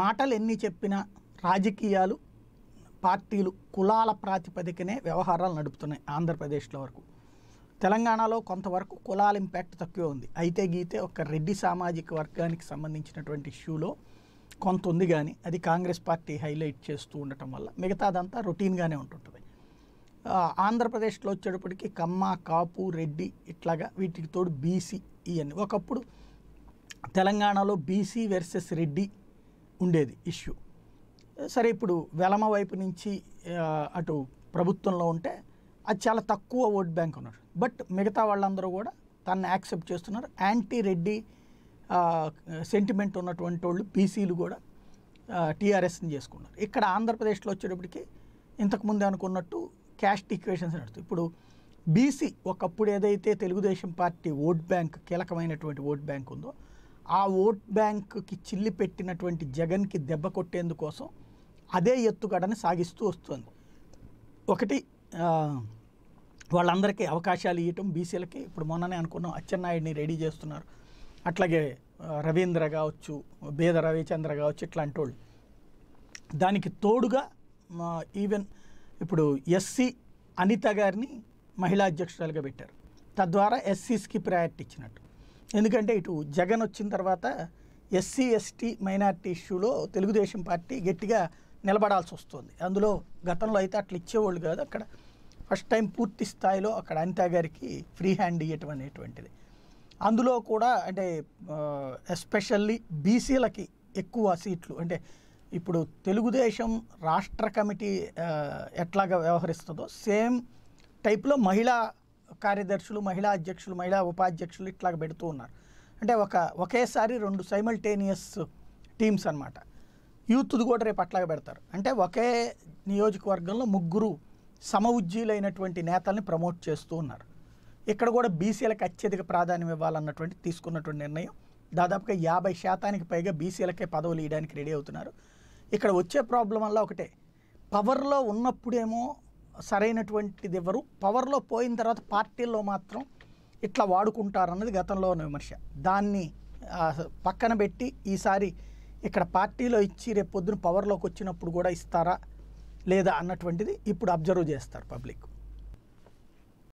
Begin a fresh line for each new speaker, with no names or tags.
మాటలు ఎన్ని చెప్పినా రాజకీయాలు పార్టీలు కులాల ప్రాతిపదికనే వ్యవహారాలు నడుపుతున్నాయి ఆంధ్రప్రదేశ్లో వరకు తెలంగాణలో కొంతవరకు కులాల ఇంపాక్ట్ తక్కువే ఉంది అయితే గీతే ఒక రెడ్డి సామాజిక వర్గానికి సంబంధించినటువంటి ఇష్యూలో కొంత ఉంది కానీ అది కాంగ్రెస్ పార్టీ హైలైట్ చేస్తూ ఉండటం వల్ల మిగతాదంతా రొటీన్గానే ఉంటుంటుంది ఆంధ్రప్రదేశ్లో వచ్చేటప్పటికి కమ్మ కాపు రెడ్డి ఇట్లాగా వీటికి తోడు బీసీ ఇవన్నీ ఒకప్పుడు తెలంగాణలో బీసీ వెర్సెస్ రెడ్డి ఉండేది ఇష్యూ సరే ఇప్పుడు వెలమ వైపు నుంచి అటు ప్రభుత్వంలో ఉంటే అది చాలా తక్కువ ఓట్ బ్యాంక్ ఉన్నారు బట్ మిగతా వాళ్ళందరూ కూడా తనని యాక్సెప్ట్ చేస్తున్నారు యాంటీ రెడ్డి సెంటిమెంట్ ఉన్నటువంటి వాళ్ళు బీసీలు కూడా టీఆర్ఎస్ని చేసుకున్నారు ఇక్కడ ఆంధ్రప్రదేశ్లో వచ్చేటప్పటికి ఇంతకుముందే అనుకున్నట్టు క్యాస్ట్ ఈక్వేషన్స్ నడుతుంది ఇప్పుడు బీసీ ఒకప్పుడు ఏదైతే తెలుగుదేశం పార్టీ ఓట్ బ్యాంక్ కీలకమైనటువంటి ఓట్ బ్యాంక్ ఉందో ఆ ఓట్ బ్యాంక్కి చిల్లి పెట్టినటువంటి జగన్కి దెబ్బ కొట్టేందుకోసం అదే ఎత్తుగడని సాగిస్తూ వస్తుంది ఒకటి వాళ్ళందరికీ అవకాశాలు ఇవ్వటం బీసీలకి ఇప్పుడు మొన్ననే అనుకున్నాం అచ్చెన్నాయుడిని రెడీ చేస్తున్నారు అట్లాగే రవీంద్ర కావచ్చు బేద రవిచంద్ర కావచ్చు ఇట్లాంటి వాళ్ళు దానికి తోడుగా ఈవెన్ ఇప్పుడు ఎస్సీ అనిత గారిని మహిళా అధ్యక్షురాలుగా పెట్టారు తద్వారా ఎస్సీస్కి ప్రయారిటీ ఇచ్చినట్టు ఎందుకంటే ఇటు జగన్ వచ్చిన తర్వాత ఎస్సీ ఎస్టీ మైనార్టీ ఇష్యూలో తెలుగుదేశం పార్టీ గట్టిగా నిలబడాల్సి వస్తుంది అందులో గతంలో అయితే అట్లా ఇచ్చేవాళ్ళు కాదు అక్కడ ఫస్ట్ టైం పూర్తి స్థాయిలో అక్కడ అనితా గారికి ఫ్రీ హ్యాండ్ ఇవ్వటం అనేటువంటిది అందులో కూడా అంటే ఎస్పెషల్లీ బీసీలకి ఎక్కువ సీట్లు అంటే ఇప్పుడు తెలుగుదేశం రాష్ట్ర కమిటీ ఎట్లాగా వ్యవహరిస్తుందో సేమ్ టైప్లో మహిళా కార్యదర్శులు మహిళా అధ్యక్షులు మహిళా ఉపాధ్యక్షులు ఇట్లా పెడుతూ ఉన్నారు అంటే ఒక ఒకేసారి రెండు సైమల్టేనియస్ టీమ్స్ అనమాట యూత్ది కూడా రేపు అట్లాగ పెడతారు అంటే ఒకే నియోజకవర్గంలో ముగ్గురు సమ ఉజ్జీలైనటువంటి నేతల్ని ప్రమోట్ చేస్తూ ఉన్నారు ఇక్కడ కూడా బీసీలకు అత్యధిక ప్రాధాన్యం ఇవ్వాలన్నటువంటి తీసుకున్నటువంటి నిర్ణయం దాదాపుగా యాభై శాతానికి పైగా బీసీలకే పదవులు ఇవ్వడానికి రెడీ అవుతున్నారు ఇక్కడ వచ్చే ప్రాబ్లం వల్ల ఒకటే పవర్లో ఉన్నప్పుడేమో సరైనటువంటిది ఇవ్వరు పవర్లో పోయిన తర్వాత పార్టీల్లో మాత్రం ఇట్లా వాడుకుంటారన్నది గతంలో ఉన్న విమర్శ దాన్ని పక్కన పెట్టి ఈసారి ఇక్కడ పార్టీలో ఇచ్చి రేపు పొద్దున పవర్లోకి వచ్చినప్పుడు కూడా ఇస్తారా లేదా అన్నటువంటిది ఇప్పుడు అబ్జర్వ్ చేస్తారు పబ్లిక్